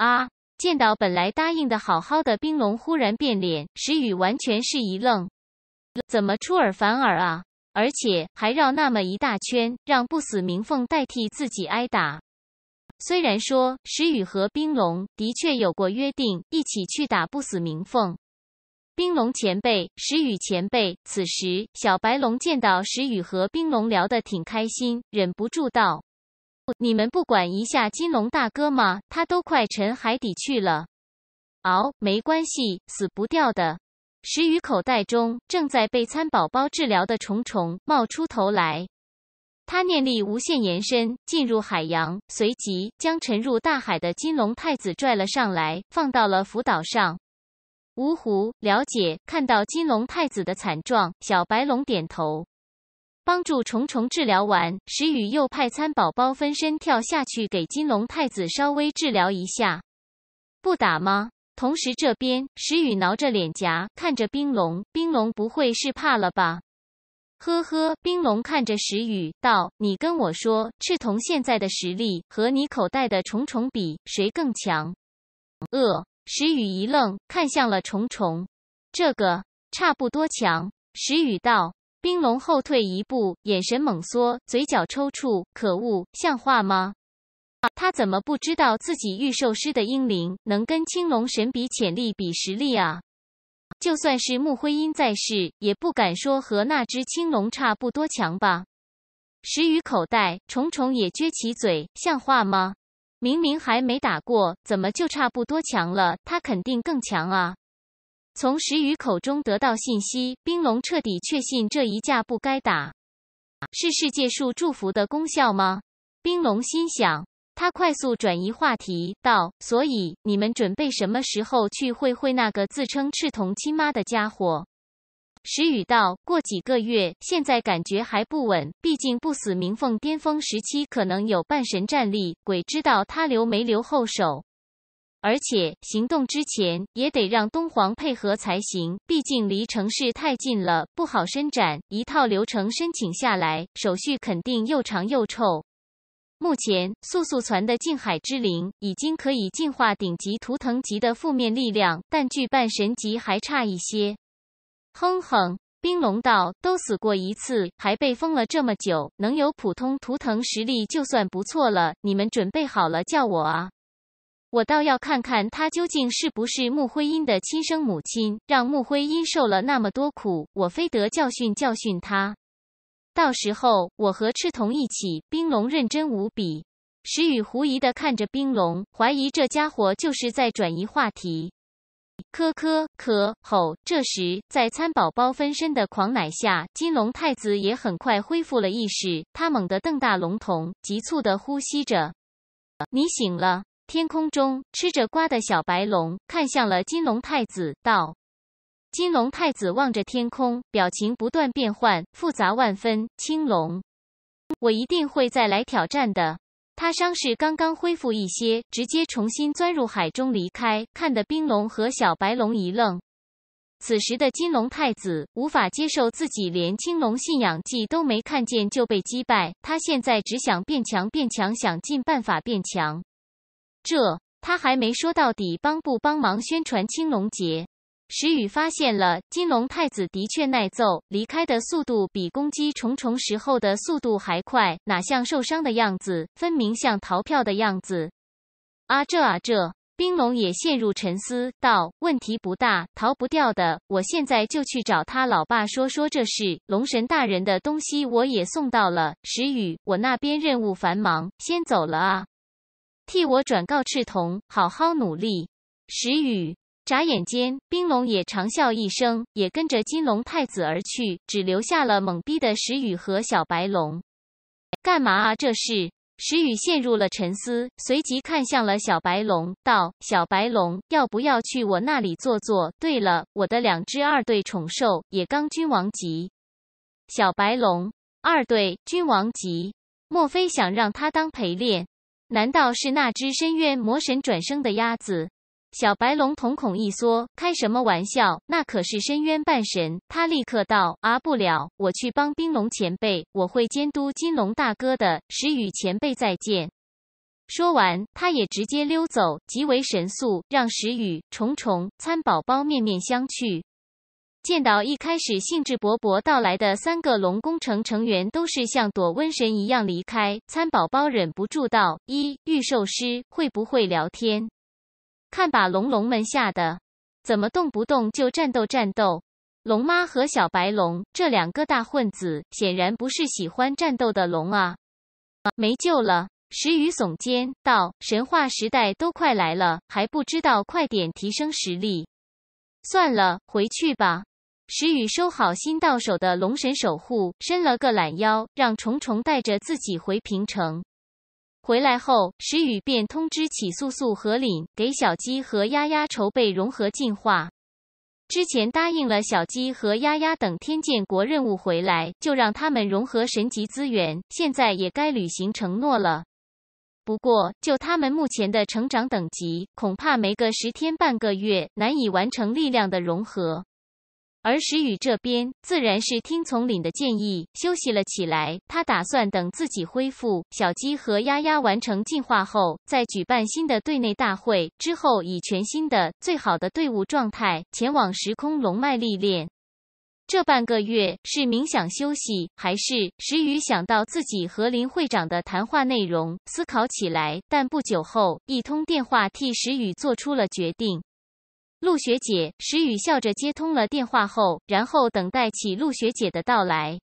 啊！见到本来答应的好好的冰龙忽然变脸，石宇完全是一愣，怎么出尔反尔啊？而且还绕那么一大圈，让不死冥凤代替自己挨打。虽然说石宇和冰龙的确有过约定，一起去打不死冥凤。冰龙前辈，石宇前辈。此时小白龙见到石宇和冰龙聊得挺开心，忍不住道。你们不管一下金龙大哥吗？他都快沉海底去了！嗷，没关系，死不掉的。石鱼口袋中正在被餐宝宝治疗的虫虫冒出头来，他念力无限延伸进入海洋，随即将沉入大海的金龙太子拽了上来，放到了浮岛上。芜湖，了解。看到金龙太子的惨状，小白龙点头。帮助虫虫治疗完，石宇又派餐宝宝分身跳下去给金龙太子稍微治疗一下。不打吗？同时这边，石宇挠着脸颊看着冰龙，冰龙不会是怕了吧？呵呵，冰龙看着石宇道：“你跟我说，赤瞳现在的实力和你口袋的虫虫比，谁更强？”呃，石宇一愣，看向了虫虫。这个差不多强。石宇道。冰龙后退一步，眼神猛缩，嘴角抽搐。可恶，像话吗？他怎么不知道自己御兽师的英灵能跟青龙神比潜力、比实力啊？就算是穆辉音在世，也不敢说和那只青龙差不多强吧？石鱼口袋，虫虫也撅起嘴，像话吗？明明还没打过，怎么就差不多强了？他肯定更强啊！从石宇口中得到信息，冰龙彻底确信这一架不该打。是世界树祝福的功效吗？冰龙心想。他快速转移话题道：“所以你们准备什么时候去会会那个自称赤瞳亲妈的家伙？”石宇道：“过几个月。现在感觉还不稳，毕竟不死冥凤巅峰时期可能有半神战力，鬼知道他留没留后手。”而且行动之前也得让东皇配合才行，毕竟离城市太近了，不好伸展。一套流程申请下来，手续肯定又长又臭。目前速速传的静海之灵已经可以进化顶级图腾级的负面力量，但距半神级还差一些。哼哼，冰龙道都死过一次，还被封了这么久，能有普通图腾实力就算不错了。你们准备好了叫我啊。我倒要看看他究竟是不是穆徽英的亲生母亲，让穆徽英受了那么多苦，我非得教训教训他。到时候我和赤瞳一起，冰龙认真无比。石宇狐疑的看着冰龙，怀疑这家伙就是在转移话题。咳咳咳！吼！这时，在餐宝宝分身的狂奶下，金龙太子也很快恢复了意识。他猛地瞪大龙瞳，急促的呼吸着：“你醒了。”天空中吃着瓜的小白龙看向了金龙太子，道：“金龙太子望着天空，表情不断变换，复杂万分。青龙，我一定会再来挑战的。”他伤势刚刚恢复一些，直接重新钻入海中离开，看得冰龙和小白龙一愣。此时的金龙太子无法接受自己连青龙信仰技都没看见就被击败，他现在只想变强，变强，想尽办法变强。这他还没说到底帮不帮忙宣传青龙节？石宇发现了金龙太子的确耐揍，离开的速度比攻击重重时候的速度还快，哪像受伤的样子，分明像逃票的样子。啊这啊这！冰龙也陷入沉思，道：“问题不大，逃不掉的。我现在就去找他老爸说说这事。龙神大人的东西我也送到了，石宇，我那边任务繁忙，先走了啊。”替我转告赤瞳，好好努力。时雨眨眼间，冰龙也长啸一声，也跟着金龙太子而去，只留下了懵逼的时雨和小白龙。干嘛啊？这是时雨陷入了沉思，随即看向了小白龙，道：“小白龙，要不要去我那里坐坐？对了，我的两只二队宠兽也刚君王级。”小白龙二队君王级，莫非想让他当陪练？难道是那只深渊魔神转生的鸭子？小白龙瞳孔一缩，开什么玩笑？那可是深渊半神！他立刻道：“啊不了，我去帮冰龙前辈，我会监督金龙大哥的。”石宇前辈再见。说完，他也直接溜走，极为神速，让石宇、虫虫、参宝宝面面相觑。见到一开始兴致勃勃到来的三个龙工程成员，都是像躲瘟神一样离开。餐宝宝忍不住道：“一御兽师会不会聊天？看把龙龙们吓的，怎么动不动就战斗战斗？龙妈和小白龙这两个大混子，显然不是喜欢战斗的龙啊！没救了。”石宇耸肩道：“神话时代都快来了，还不知道快点提升实力？算了，回去吧。”石宇收好新到手的龙神守护，伸了个懒腰，让虫虫带着自己回平城。回来后，石宇便通知起诉素和岭，给小鸡和丫丫筹备融合进化。之前答应了小鸡和丫丫，等天剑国任务回来就让他们融合神级资源，现在也该履行承诺了。不过，就他们目前的成长等级，恐怕没个十天半个月，难以完成力量的融合。而石宇这边自然是听从林的建议休息了起来。他打算等自己恢复，小鸡和丫丫完成进化后，再举办新的队内大会。之后，以全新的、最好的队伍状态前往时空龙脉历练。这半个月是冥想休息，还是石宇想到自己和林会长的谈话内容，思考起来。但不久后，一通电话替石宇做出了决定。陆学姐，石宇笑着接通了电话后，然后等待起陆学姐的到来。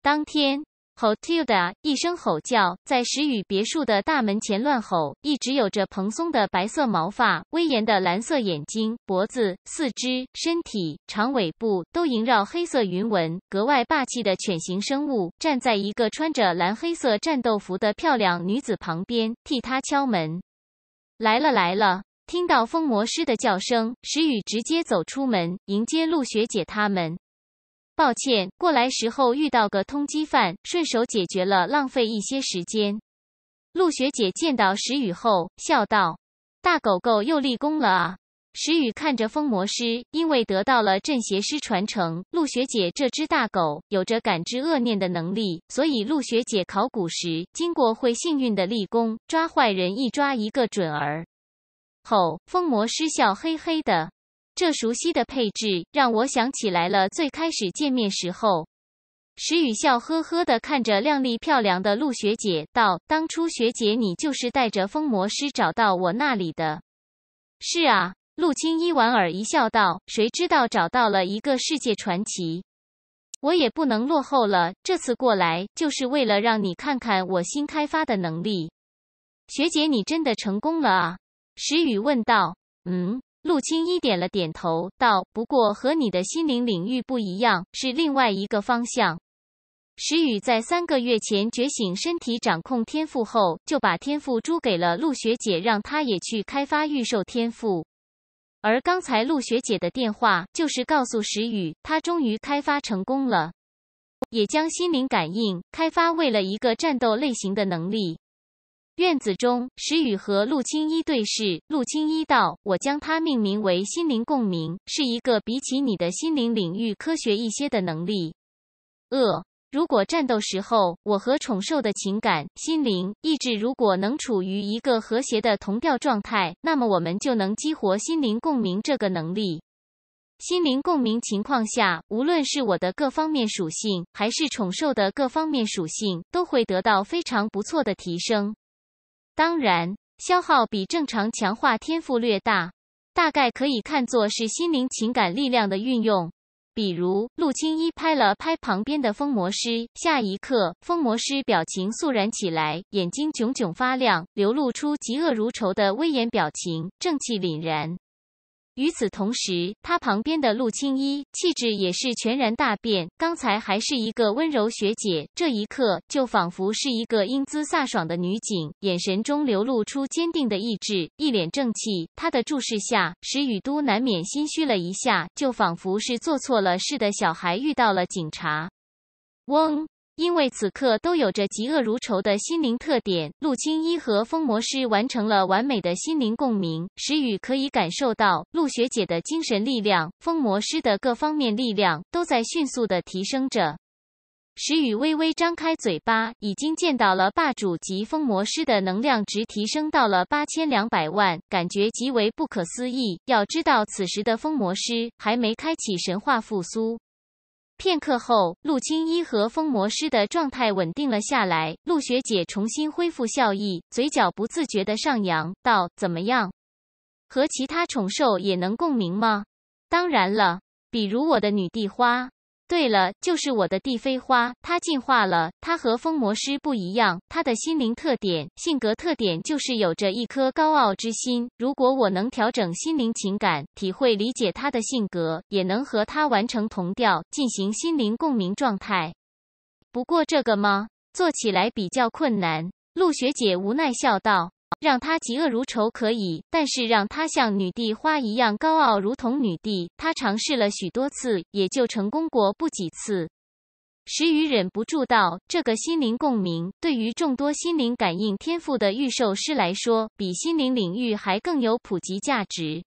当天，Hotilda 一声吼叫，在石宇别墅的大门前乱吼，一直有着蓬松的白色毛发，威严的蓝色眼睛，脖子、四肢、身体、长尾部都萦绕黑色云纹，格外霸气的犬形生物站在一个穿着蓝黑色战斗服的漂亮女子旁边，替她敲门。来了，来了。听到风魔师的叫声，石宇直接走出门迎接陆学姐他们。抱歉，过来时候遇到个通缉犯，顺手解决了，浪费一些时间。陆学姐见到石宇后笑道：“大狗狗又立功了啊！”石宇看着风魔师，因为得到了镇邪师传承，陆学姐这只大狗有着感知恶念的能力，所以陆学姐考古时经过会幸运的立功，抓坏人一抓一个准儿。后风魔师笑嘿嘿的，这熟悉的配置让我想起来了。最开始见面时候，石宇笑呵呵的看着靓丽漂亮的陆学姐道：“当初学姐你就是带着风魔师找到我那里的。”“是啊。”陆青一莞尔一笑道：“谁知道找到了一个世界传奇，我也不能落后了。这次过来就是为了让你看看我新开发的能力。”“学姐，你真的成功了啊！”石宇问道：“嗯。”陆清一点了点头，道：“不过和你的心灵领域不一样，是另外一个方向。”石宇在三个月前觉醒身体掌控天赋后，就把天赋租给了陆学姐，让她也去开发预售天赋。而刚才陆学姐的电话就是告诉石宇，她终于开发成功了，也将心灵感应开发为了一个战斗类型的能力。院子中，石雨和陆青一对视。陆青一道：“我将它命名为心灵共鸣，是一个比起你的心灵领域科学一些的能力。呃，如果战斗时候，我和宠兽的情感、心灵、意志如果能处于一个和谐的同调状态，那么我们就能激活心灵共鸣这个能力。心灵共鸣情况下，无论是我的各方面属性，还是宠兽的各方面属性，都会得到非常不错的提升。”当然，消耗比正常强化天赋略大，大概可以看作是心灵情感力量的运用。比如，陆青一拍了拍旁边的风魔师，下一刻，风魔师表情肃然起来，眼睛炯炯发亮，流露出嫉恶如仇的威严表情，正气凛然。与此同时，他旁边的陆青衣气质也是全然大变。刚才还是一个温柔学姐，这一刻就仿佛是一个英姿飒爽的女警，眼神中流露出坚定的意志，一脸正气。她的注视下，石雨都难免心虚了一下，就仿佛是做错了事的小孩遇到了警察。嗡。因为此刻都有着嫉恶如仇的心灵特点，陆青一和风魔师完成了完美的心灵共鸣，石宇可以感受到陆学姐的精神力量，风魔师的各方面力量都在迅速的提升着。石宇微微张开嘴巴，已经见到了霸主级风魔师的能量值提升到了八千两百万，感觉极为不可思议。要知道，此时的风魔师还没开启神话复苏。片刻后，陆青衣和风魔师的状态稳定了下来。陆学姐重新恢复笑意，嘴角不自觉的上扬，道：“怎么样？和其他宠兽也能共鸣吗？”“当然了，比如我的女帝花。”对了，就是我的帝飞花，它进化了。它和风魔师不一样，它的心灵特点、性格特点就是有着一颗高傲之心。如果我能调整心灵情感，体会理解它的性格，也能和它完成同调，进行心灵共鸣状态。不过这个吗，做起来比较困难。陆学姐无奈笑道。让他嫉恶如仇可以，但是让他像女帝花一样高傲，如同女帝，他尝试了许多次，也就成功过不几次。石宇忍不住道：“这个心灵共鸣，对于众多心灵感应天赋的御兽师来说，比心灵领域还更有普及价值。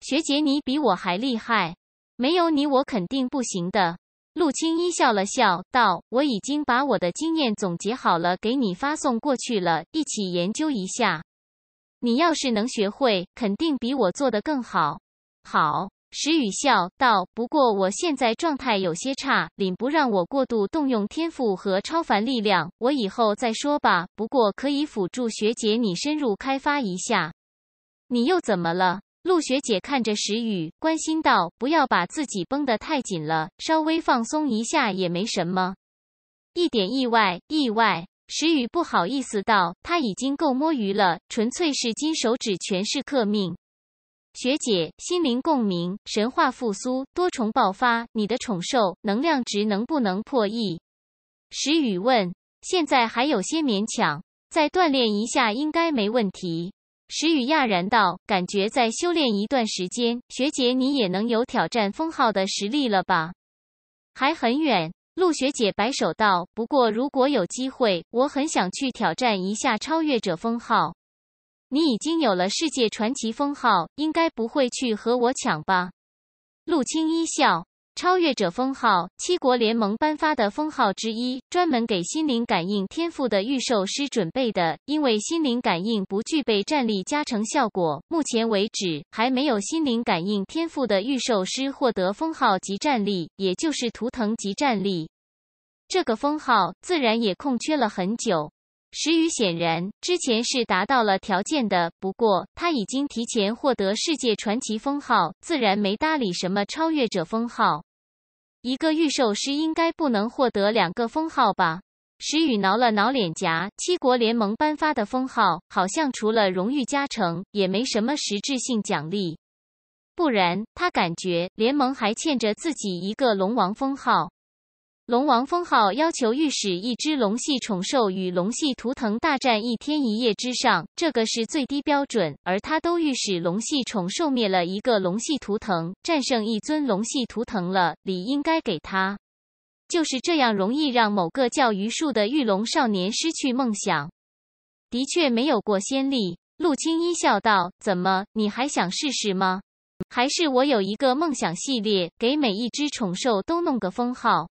学姐，你比我还厉害，没有你，我肯定不行的。”陆青一笑了笑，道：“我已经把我的经验总结好了，给你发送过去了，一起研究一下。你要是能学会，肯定比我做的更好。”好，石宇笑道：“不过我现在状态有些差，领不让我过度动用天赋和超凡力量，我以后再说吧。不过可以辅助学姐你深入开发一下。你又怎么了？”陆学姐看着石雨，关心道：“不要把自己绷得太紧了，稍微放松一下也没什么。”一点意外，意外。石雨不好意思道：“他已经够摸鱼了，纯粹是金手指全是克命。”学姐心灵共鸣，神话复苏，多重爆发，你的宠兽能量值能不能破亿？石雨问：“现在还有些勉强，再锻炼一下应该没问题。”石雨讶然道：“感觉再修炼一段时间，学姐你也能有挑战封号的实力了吧？”“还很远。”陆学姐摆手道，“不过如果有机会，我很想去挑战一下超越者封号。你已经有了世界传奇封号，应该不会去和我抢吧？”陆青一笑。超越者封号，七国联盟颁发的封号之一，专门给心灵感应天赋的御兽师准备的。因为心灵感应不具备战力加成效果，目前为止还没有心灵感应天赋的御兽师获得封号及战力，也就是图腾级战力。这个封号自然也空缺了很久。石宇显然之前是达到了条件的，不过他已经提前获得世界传奇封号，自然没搭理什么超越者封号。一个御兽师应该不能获得两个封号吧？石宇挠了挠脸颊，七国联盟颁发的封号好像除了荣誉加成也没什么实质性奖励，不然他感觉联盟还欠着自己一个龙王封号。龙王封号要求御使一只龙系宠兽与龙系图腾大战一天一夜之上，这个是最低标准。而他都御使龙系宠兽灭了一个龙系图腾，战胜一尊龙系图腾了，理应该给他。就是这样，容易让某个叫榆树的御龙少年失去梦想。的确没有过先例。陆青衣笑道：“怎么，你还想试试吗？还是我有一个梦想系列，给每一只宠兽都弄个封号？”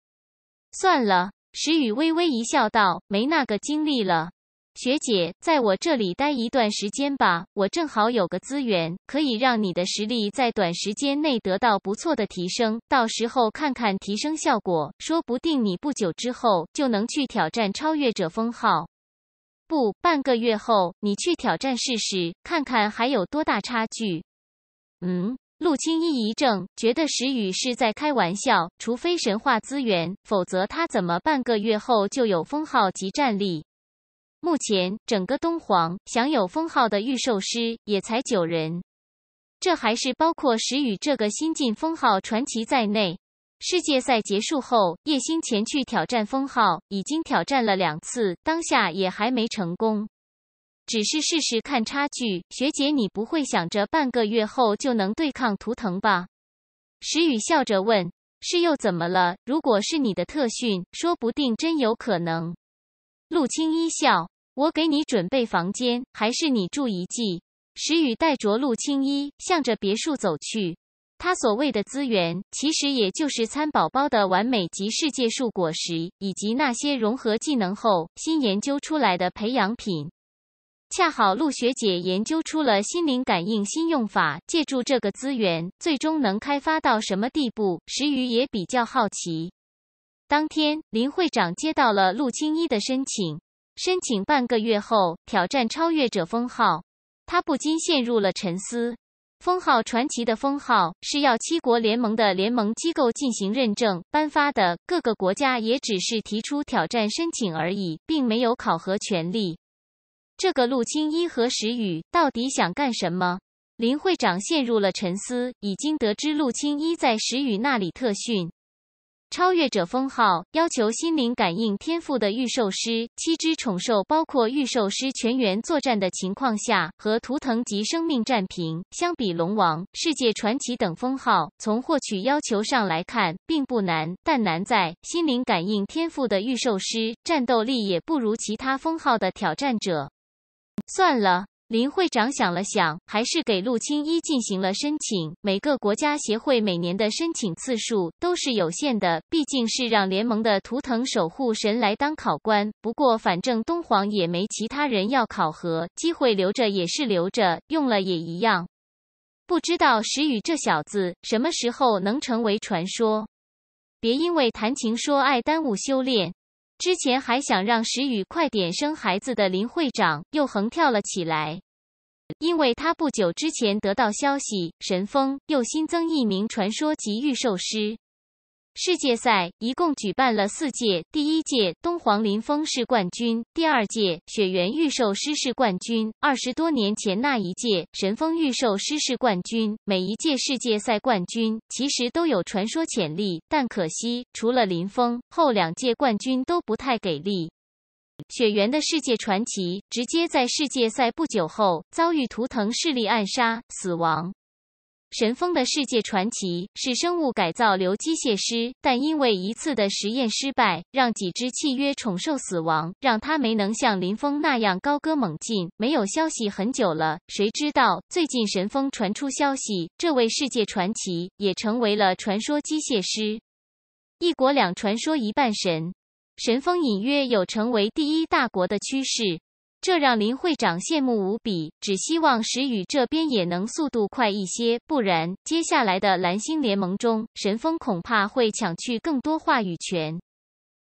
算了，石雨微微一笑，道：“没那个精力了，学姐，在我这里待一段时间吧。我正好有个资源，可以让你的实力在短时间内得到不错的提升。到时候看看提升效果，说不定你不久之后就能去挑战超越者封号。不，半个月后你去挑战试试，看看还有多大差距。”嗯。陆青一一怔，觉得石宇是在开玩笑。除非神话资源，否则他怎么半个月后就有封号及战力？目前整个东皇享有封号的御兽师也才九人，这还是包括石宇这个新晋封号传奇在内。世界赛结束后，叶星前去挑战封号，已经挑战了两次，当下也还没成功。只是试试看差距。学姐，你不会想着半个月后就能对抗图腾吧？石雨笑着问：“是又怎么了？如果是你的特训，说不定真有可能。”陆青衣笑：“我给你准备房间，还是你住一季？”石雨带着陆青衣向着别墅走去。他所谓的资源，其实也就是餐宝宝的完美级世界树果实，以及那些融合技能后新研究出来的培养品。恰好陆学姐研究出了心灵感应新用法，借助这个资源，最终能开发到什么地步？石宇也比较好奇。当天，林会长接到了陆青一的申请，申请半个月后挑战超越者封号，他不禁陷入了沉思。封号传奇的封号是要七国联盟的联盟机构进行认证颁发的，各个国家也只是提出挑战申请而已，并没有考核权利。这个陆青一和石宇到底想干什么？林会长陷入了沉思。已经得知陆青一在石宇那里特训。超越者封号要求心灵感应天赋的御兽师，七只宠兽包括御兽师全员作战的情况下，和图腾级生命战平。相比龙王、世界传奇等封号，从获取要求上来看并不难，但难在心灵感应天赋的御兽师战斗力也不如其他封号的挑战者。算了，林会长想了想，还是给陆青衣进行了申请。每个国家协会每年的申请次数都是有限的，毕竟是让联盟的图腾守护神来当考官。不过，反正东皇也没其他人要考核，机会留着也是留着，用了也一样。不知道石宇这小子什么时候能成为传说？别因为谈情说爱耽误修炼。之前还想让石雨快点生孩子的林会长又横跳了起来，因为他不久之前得到消息，神风又新增一名传说级御兽师。世界赛一共举办了四届，第一届东皇林峰是冠军，第二届雪原御兽师是冠军，二十多年前那一届神风御兽师是冠军。每一届世界赛冠军其实都有传说潜力，但可惜除了林峰，后两届冠军都不太给力。雪原的世界传奇直接在世界赛不久后遭遇图腾势力暗杀死亡。神风的世界传奇是生物改造流机械师，但因为一次的实验失败，让几只契约宠兽死亡，让他没能像林峰那样高歌猛进，没有消息很久了。谁知道最近神风传出消息，这位世界传奇也成为了传说机械师，一国两传说一半神，神风隐约有成为第一大国的趋势。这让林会长羡慕无比，只希望石宇这边也能速度快一些，不然接下来的蓝星联盟中，神风恐怕会抢去更多话语权。